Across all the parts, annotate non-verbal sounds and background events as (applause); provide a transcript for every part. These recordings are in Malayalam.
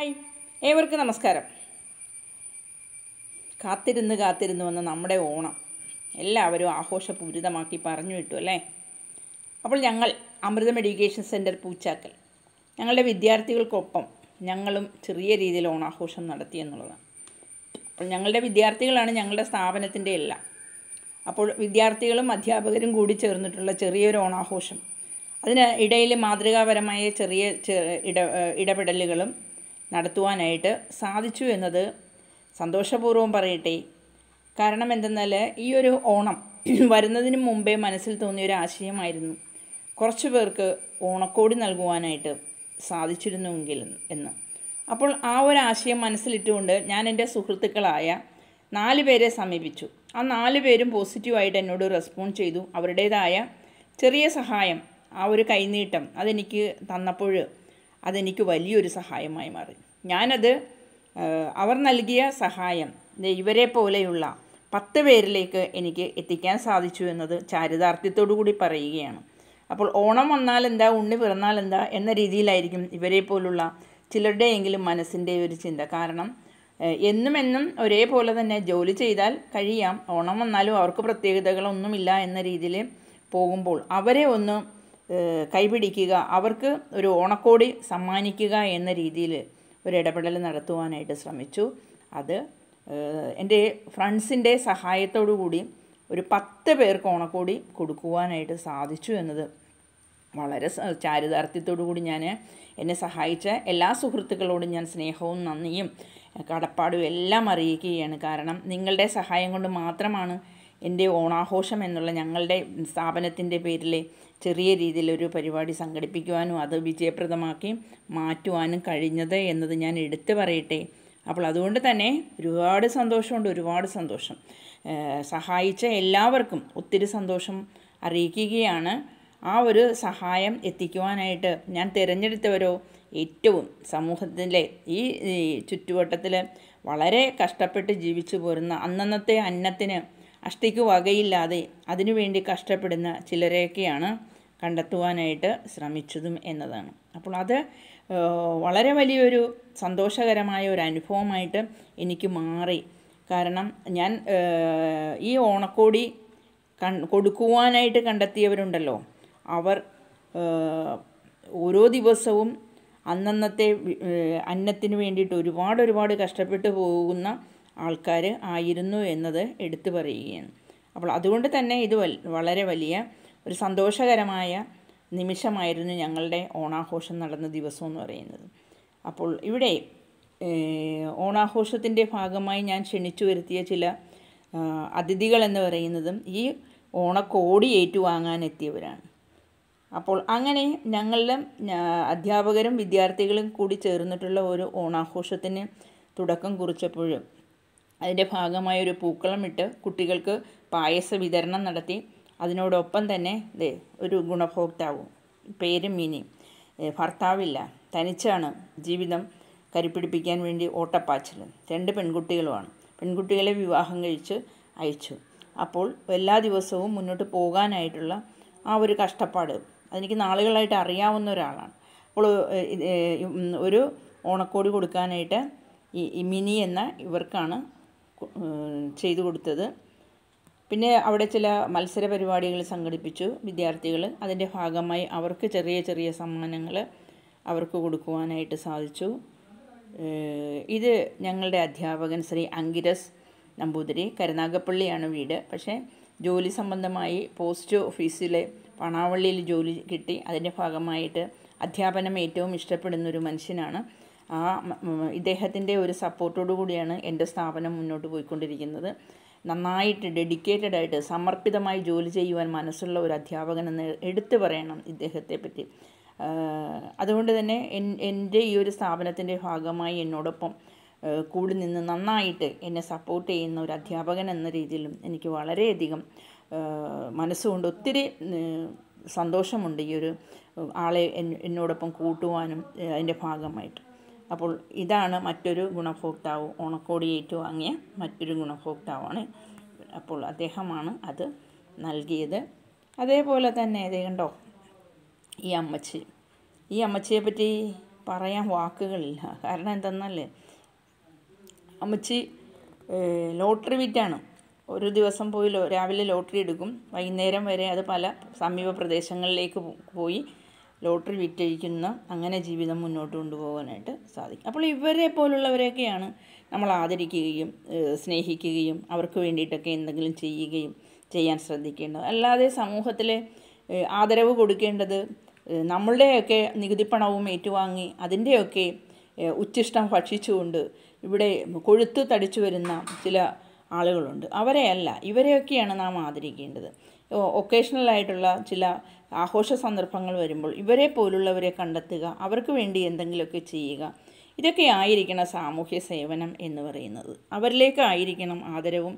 ഹായ് ഏവർക്കും നമസ്കാരം കാത്തിരുന്ന് കാത്തിരുന്ന് വന്ന നമ്മുടെ ഓണം എല്ലാവരും ആഘോഷപൂരിതമാക്കി പറഞ്ഞു വിട്ടു അല്ലേ അപ്പോൾ ഞങ്ങൾ അമൃതം എഡ്യൂക്കേഷൻ സെൻറ്റർ പൂച്ചാക്കൽ ഞങ്ങളുടെ വിദ്യാർത്ഥികൾക്കൊപ്പം ഞങ്ങളും ചെറിയ രീതിയിൽ ഓണാഘോഷം നടത്തി എന്നുള്ളതാണ് അപ്പോൾ ഞങ്ങളുടെ വിദ്യാർത്ഥികളാണ് ഞങ്ങളുടെ സ്ഥാപനത്തിൻ്റെ എല്ലാം അപ്പോൾ വിദ്യാർത്ഥികളും അധ്യാപകരും കൂടി ചേർന്നിട്ടുള്ള ചെറിയൊരു ഓണാഘോഷം അതിന് ഇടയിൽ മാതൃകാപരമായ ചെറിയ ഇടപെടലുകളും നടത്തുവാനായിട്ട് സാധിച്ചു എന്നത് സന്തോഷപൂർവ്വം പറയട്ടെ കാരണം എന്തെന്നാൽ ഈ ഒരു ഓണം (clears throat) വരുന്നതിന് മുമ്പേ മനസ്സിൽ തോന്നിയ ഒരു ആശയമായിരുന്നു കുറച്ച് പേർക്ക് ഓണക്കോടി നൽകുവാനായിട്ട് സാധിച്ചിരുന്നുവെങ്കിൽ എന്ന് അപ്പോൾ ആ ഒരു ആശയം മനസ്സിലിട്ടുകൊണ്ട് ഞാൻ എൻ്റെ സുഹൃത്തുക്കളായ നാല് പേരെ സമീപിച്ചു ആ നാല് പേരും പോസിറ്റീവായിട്ട് എന്നോട് റെസ്പോണ്ട് ചെയ്തു അവരുടേതായ ചെറിയ സഹായം ആ ഒരു കൈനീട്ടം അതെനിക്ക് തന്നപ്പോൾ അതെനിക്ക് വലിയൊരു സഹായമായി മാറി ഞാനത് അവർ നൽകിയ സഹായം ഇവരെ പോലെയുള്ള പത്ത് പേരിലേക്ക് എനിക്ക് എത്തിക്കാൻ സാധിച്ചു എന്നത് ചാരിതാർത്ഥ്യത്തോടു കൂടി പറയുകയാണ് അപ്പോൾ ഓണം വന്നാൽ എന്താ ഉണ്ണി പിറന്നാൽ എന്താ എന്ന രീതിയിലായിരിക്കും ഇവരെ പോലുള്ള ചിലരുടെയെങ്കിലും മനസ്സിൻ്റെ ഒരു ചിന്ത കാരണം എന്നും എന്നും ഒരേപോലെ തന്നെ ജോലി ചെയ്താൽ കഴിയാം ഓണം വന്നാലും അവർക്ക് പ്രത്യേകതകളൊന്നുമില്ല എന്ന രീതിയിൽ പോകുമ്പോൾ അവരെ ഒന്ന് കൈപിടിക്കുക അവർക്ക് ഒരു ഓണക്കോടി സമ്മാനിക്കുക എന്ന രീതിയിൽ ഒരു ഇടപെടൽ നടത്തുവാനായിട്ട് ശ്രമിച്ചു അത് എൻ്റെ ഫ്രണ്ട്സിൻ്റെ സഹായത്തോടു കൂടി ഒരു പത്ത് പേർക്ക് ഓണക്കോടി കൊടുക്കുവാനായിട്ട് സാധിച്ചു എന്നത് വളരെ ചാരിതാർത്ഥ്യത്തോടു കൂടി ഞാൻ എന്നെ സഹായിച്ച എല്ലാ സുഹൃത്തുക്കളോടും ഞാൻ സ്നേഹവും നന്ദിയും കടപ്പാടും എല്ലാം അറിയിക്കുകയാണ് കാരണം നിങ്ങളുടെ സഹായം കൊണ്ട് മാത്രമാണ് എൻ്റെ ഓണാഘോഷം എന്നുള്ള ഞങ്ങളുടെ സ്ഥാപനത്തിൻ്റെ പേരിൽ ചെറിയ രീതിയിലൊരു പരിപാടി സംഘടിപ്പിക്കുവാനും അത് വിജയപ്രദമാക്കി മാറ്റുവാനും കഴിഞ്ഞത് എന്നത് ഞാൻ എടുത്തു പറയട്ടെ അപ്പോൾ അതുകൊണ്ട് തന്നെ ഒരുപാട് സന്തോഷമുണ്ട് ഒരുപാട് സന്തോഷം സഹായിച്ച എല്ലാവർക്കും ഒത്തിരി സന്തോഷം അറിയിക്കുകയാണ് ആ ഒരു സഹായം എത്തിക്കുവാനായിട്ട് ഞാൻ തിരഞ്ഞെടുത്തവരോ ഏറ്റവും സമൂഹത്തിലെ ഈ ചുറ്റുവട്ടത്തിൽ വളരെ കഷ്ടപ്പെട്ട് ജീവിച്ചു പോരുന്ന അന്നന്നത്തെ അന്നത്തിന് അഷ്ടിക്ക് വകയില്ലാതെ അതിനുവേണ്ടി കഷ്ടപ്പെടുന്ന ചിലരെയൊക്കെയാണ് കണ്ടെത്തുവാനായിട്ട് ശ്രമിച്ചതും എന്നതാണ് അപ്പോൾ അത് വളരെ വലിയൊരു സന്തോഷകരമായ ഒരു അനുഭവമായിട്ട് എനിക്ക് മാറി കാരണം ഞാൻ ഈ ഓണക്കോടി കൺ കൊടുക്കുവാനായിട്ട് കണ്ടെത്തിയവരുണ്ടല്ലോ അവർ ഓരോ ദിവസവും അന്നന്നത്തെ അന്നത്തിന് വേണ്ടിയിട്ട് ഒരുപാട് ഒരുപാട് കഷ്ടപ്പെട്ടു പോകുന്ന ആൾക്കാർ ആയിരുന്നു എന്നത് എടുത്തു പറയുകയാണ് അപ്പോൾ അതുകൊണ്ട് തന്നെ ഇത് വളരെ വലിയ ഒരു സന്തോഷകരമായ നിമിഷമായിരുന്നു ഞങ്ങളുടെ ഓണാഘോഷം നടന്ന ദിവസം എന്ന് പറയുന്നത് അപ്പോൾ ഇവിടെ ഓണാഘോഷത്തിൻ്റെ ഭാഗമായി ഞാൻ ക്ഷണിച്ചു വരുത്തിയ ചില അതിഥികൾ എന്ന് പറയുന്നതും ഈ ഓണക്കോടി ഏറ്റുവാങ്ങാനെത്തിയവരാണ് അപ്പോൾ അങ്ങനെ ഞങ്ങളുടെ അധ്യാപകരും വിദ്യാർത്ഥികളും കൂടി ചേർന്നിട്ടുള്ള ഒരു ഓണാഘോഷത്തിന് തുടക്കം കുറിച്ചപ്പോഴും അതിൻ്റെ ഭാഗമായി ഒരു പൂക്കളം ഇട്ട് കുട്ടികൾക്ക് പായസ വിതരണം നടത്തി അതിനോടൊപ്പം തന്നെ ദേ ഒരു ഗുണഭോക്താവ് പേര് മിനി ഭർത്താവില്ല തനിച്ചാണ് ജീവിതം കരിപ്പിടിപ്പിക്കാൻ വേണ്ടി ഓട്ടപ്പാച്ചിൽ രണ്ട് പെൺകുട്ടികളുമാണ് പെൺകുട്ടികളെ വിവാഹം കഴിച്ച് അയച്ചു അപ്പോൾ എല്ലാ ദിവസവും മുന്നോട്ട് പോകാനായിട്ടുള്ള ആ ഒരു കഷ്ടപ്പാട് അതെനിക്ക് നാളുകളായിട്ട് അറിയാവുന്ന ഒരാളാണ് അപ്പോൾ ഒരു ഓണക്കോടി കൊടുക്കാനായിട്ട് ഈ മിനി എന്ന ഇവർക്കാണ് ചെയ്തു കൊടുത്തത് പിന്നെ അവിടെ ചില മത്സര പരിപാടികൾ സംഘടിപ്പിച്ചു വിദ്യാർത്ഥികൾ അതിൻ്റെ ഭാഗമായി അവർക്ക് ചെറിയ ചെറിയ സമ്മാനങ്ങൾ അവർക്ക് കൊടുക്കുവാനായിട്ട് സാധിച്ചു ഇത് ഞങ്ങളുടെ അധ്യാപകൻ ശ്രീ അങ്കിരസ് നമ്പൂതിരി കരുനാഗപ്പള്ളിയാണ് വീട് പക്ഷേ ജോലി സംബന്ധമായി പോസ്റ്റ് ഓഫീസിലെ പണാവള്ളിയിൽ ജോലി കിട്ടി അതിൻ്റെ ഭാഗമായിട്ട് അധ്യാപനം ഏറ്റവും ഇഷ്ടപ്പെടുന്നൊരു മനുഷ്യനാണ് ആ ഇദ്ദേഹത്തിൻ്റെ ഒരു സപ്പോർട്ടോടു കൂടിയാണ് എൻ്റെ സ്ഥാപനം മുന്നോട്ട് പോയിക്കൊണ്ടിരിക്കുന്നത് നന്നായിട്ട് ഡെഡിക്കേറ്റഡ് ആയിട്ട് സമർപ്പിതമായി ജോലി ചെയ്യുവാൻ മനസ്സുള്ള ഒരു അധ്യാപകൻ എന്ന് എടുത്തു പറയണം ഇദ്ദേഹത്തെ പറ്റി അതുകൊണ്ട് തന്നെ എൻ്റെ ഈ ഒരു സ്ഥാപനത്തിൻ്റെ ഭാഗമായി എന്നോടൊപ്പം കൂടി നിന്ന് നന്നായിട്ട് എന്നെ സപ്പോർട്ട് ചെയ്യുന്ന ഒരു അധ്യാപകൻ എന്ന രീതിയിലും എനിക്ക് വളരെയധികം മനസ്സുകൊണ്ട് ഒത്തിരി സന്തോഷമുണ്ട് ഈ ഒരു ആളെ എന്നോടൊപ്പം കൂട്ടുവാനും അതിൻ്റെ ഭാഗമായിട്ട് അപ്പോൾ ഇതാണ് മറ്റൊരു ഗുണഭോക്താവ് ഓണക്കോടി ഏറ്റുവാങ്ങിയ മറ്റൊരു ഗുണഭോക്താവാണ് അപ്പോൾ അദ്ദേഹമാണ് അത് നൽകിയത് അതേപോലെ തന്നെ ഇത് കണ്ടോ ഈ അമ്മച്ചി ഈ അമ്മച്ചിയെ പറ്റി പറയാൻ വാക്കുകളില്ല കാരണം എന്തെന്നല്ലേ അമ്മച്ചി ലോട്ടറി വിറ്റാണ് ഒരു ദിവസം പോയി രാവിലെ ലോട്ടറി എടുക്കും വൈകുന്നേരം വരെ അത് പല സമീപ പ്രദേശങ്ങളിലേക്ക് പോയി ലോട്ടറി വിറ്റഴിക്കുന്ന അങ്ങനെ ജീവിതം മുന്നോട്ട് കൊണ്ടുപോകാനായിട്ട് സാധിക്കും അപ്പോൾ ഇവരെ പോലുള്ളവരെയൊക്കെയാണ് നമ്മൾ ആദരിക്കുകയും സ്നേഹിക്കുകയും അവർക്ക് വേണ്ടിയിട്ടൊക്കെ എന്തെങ്കിലും ചെയ്യുകയും ചെയ്യാൻ ശ്രദ്ധിക്കേണ്ടത് അല്ലാതെ സമൂഹത്തിലെ ആദരവ് കൊടുക്കേണ്ടത് നമ്മളുടെയൊക്കെ നികുതിപ്പണവും ഏറ്റുവാങ്ങി അതിൻ്റെയൊക്കെ ഉച്ചിഷ്ടം ഭക്ഷിച്ചുകൊണ്ട് ഇവിടെ കൊഴുത്ത് തടിച്ചു വരുന്ന ചില ആളുകളുണ്ട് അവരെയല്ല ഇവരെയൊക്കെയാണ് നാം ആദരിക്കേണ്ടത് ഒക്കേഷണലായിട്ടുള്ള ചില ആഘോഷ സന്ദർഭങ്ങൾ വരുമ്പോൾ ഇവരെ പോലുള്ളവരെ കണ്ടെത്തുക അവർക്ക് വേണ്ടി എന്തെങ്കിലുമൊക്കെ ചെയ്യുക ഇതൊക്കെ ആയിരിക്കണം സാമൂഹ്യ സേവനം എന്ന് പറയുന്നത് അവരിലേക്കായിരിക്കണം ആദരവും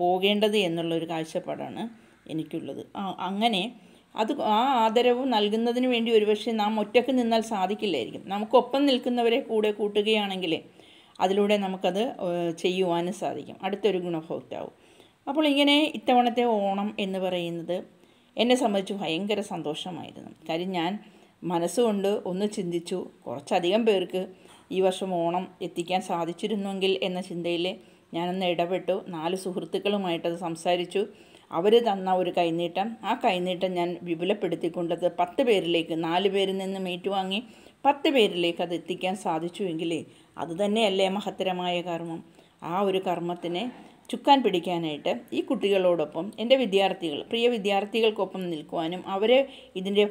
പോകേണ്ടത് എന്നുള്ളൊരു കാഴ്ചപ്പാടാണ് എനിക്കുള്ളത് അങ്ങനെ അത് ആ ആദരവ് നൽകുന്നതിന് വേണ്ടി ഒരുപക്ഷെ നാം ഒറ്റക്ക് നിന്നാൽ സാധിക്കില്ലായിരിക്കും നമുക്കൊപ്പം നിൽക്കുന്നവരെ കൂടെ കൂട്ടുകയാണെങ്കിൽ അതിലൂടെ നമുക്കത് ചെയ്യുവാനും സാധിക്കും അടുത്തൊരു ഗുണഭോക്താവ് അപ്പോൾ ഇങ്ങനെ ഇത്തവണത്തെ ഓണം എന്ന് പറയുന്നത് എന്നെ സംബന്ധിച്ച് ഭയങ്കര സന്തോഷമായിരുന്നു കാര്യം ഞാൻ മനസ്സുകൊണ്ട് ഒന്ന് ചിന്തിച്ചു കുറച്ചധികം പേർക്ക് ഈ വർഷം ഓണം എത്തിക്കാൻ സാധിച്ചിരുന്നെങ്കിൽ എന്ന ചിന്തയിൽ ഞാനൊന്ന് ഇടപെട്ടു നാല് സുഹൃത്തുക്കളുമായിട്ടത് സംസാരിച്ചു അവർ തന്ന ഒരു കൈനീട്ടം ആ കൈനീട്ടം ഞാൻ വിപുലപ്പെടുത്തിക്കൊണ്ടത് പത്ത് പേരിലേക്ക് നാല് പേരിൽ നിന്ന് ഏറ്റുവാങ്ങി വാങ്ങി പത്ത് പേരിലേക്ക് അത് എത്തിക്കാൻ സാധിച്ചുവെങ്കിൽ അതുതന്നെയല്ലേ മഹത്തരമായ കർമ്മം ആ ഒരു കർമ്മത്തിനെ ചുക്കാൻ പിടിക്കാനായിട്ട് ഈ കുട്ടികളോടൊപ്പം എൻ്റെ വിദ്യാർത്ഥികൾ പ്രിയ വിദ്യാർത്ഥികൾക്കൊപ്പം നിൽക്കുവാനും അവരെ ഇതിൻ്റെ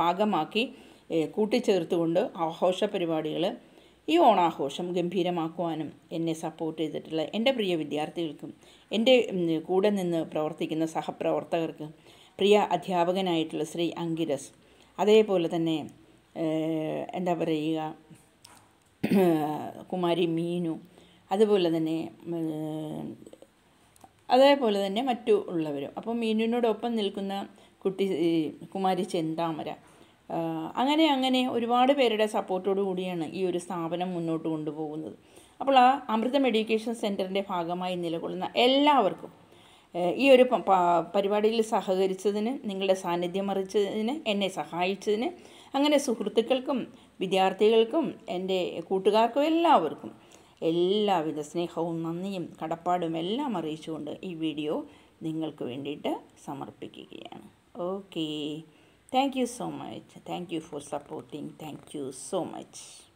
ഭാഗമാക്കി കൂട്ടിച്ചേർത്തുകൊണ്ട് ആഘോഷ പരിപാടികൾ ഈ ഓണാഘോഷം ഗംഭീരമാക്കുവാനും എന്നെ സപ്പോർട്ട് ചെയ്തിട്ടുള്ള എൻ്റെ പ്രിയ വിദ്യാർത്ഥികൾക്കും എൻ്റെ കൂടെ നിന്ന് പ്രവർത്തിക്കുന്ന സഹപ്രവർത്തകർക്കും പ്രിയ അധ്യാപകനായിട്ടുള്ള ശ്രീ അങ്കിരസ് അതേപോലെ തന്നെ എന്താ പറയുക കുമാരി മീനു അതുപോലെ തന്നെ അതേപോലെ തന്നെ മറ്റു ഉള്ളവരും അപ്പോൾ മീനുവിനോടൊപ്പം നിൽക്കുന്ന കുട്ടി കുമാരി ചെന്താമര അങ്ങനെ അങ്ങനെ ഒരുപാട് പേരുടെ സപ്പോർട്ടോടു കൂടിയാണ് ഈ ഒരു സ്ഥാപനം മുന്നോട്ട് കൊണ്ടുപോകുന്നത് അപ്പോൾ ആ അമൃതം എഡ്യൂക്കേഷൻ സെൻറ്ററിൻ്റെ ഭാഗമായി നിലകൊള്ളുന്ന എല്ലാവർക്കും ഈ ഒരു പരിപാടിയിൽ സഹകരിച്ചതിന് നിങ്ങളുടെ സാന്നിധ്യം അറിയിച്ചതിന് എന്നെ സഹായിച്ചതിന് അങ്ങനെ സുഹൃത്തുക്കൾക്കും വിദ്യാർത്ഥികൾക്കും എൻ്റെ കൂട്ടുകാർക്കും എല്ലാവർക്കും എല്ലാവിധ സ്നേഹവും നന്ദിയും കടപ്പാടും എല്ലാം അറിയിച്ചുകൊണ്ട് ഈ വീഡിയോ നിങ്ങൾക്ക് വേണ്ടിയിട്ട് സമർപ്പിക്കുകയാണ് okay thank you so much thank you for supporting thank you so much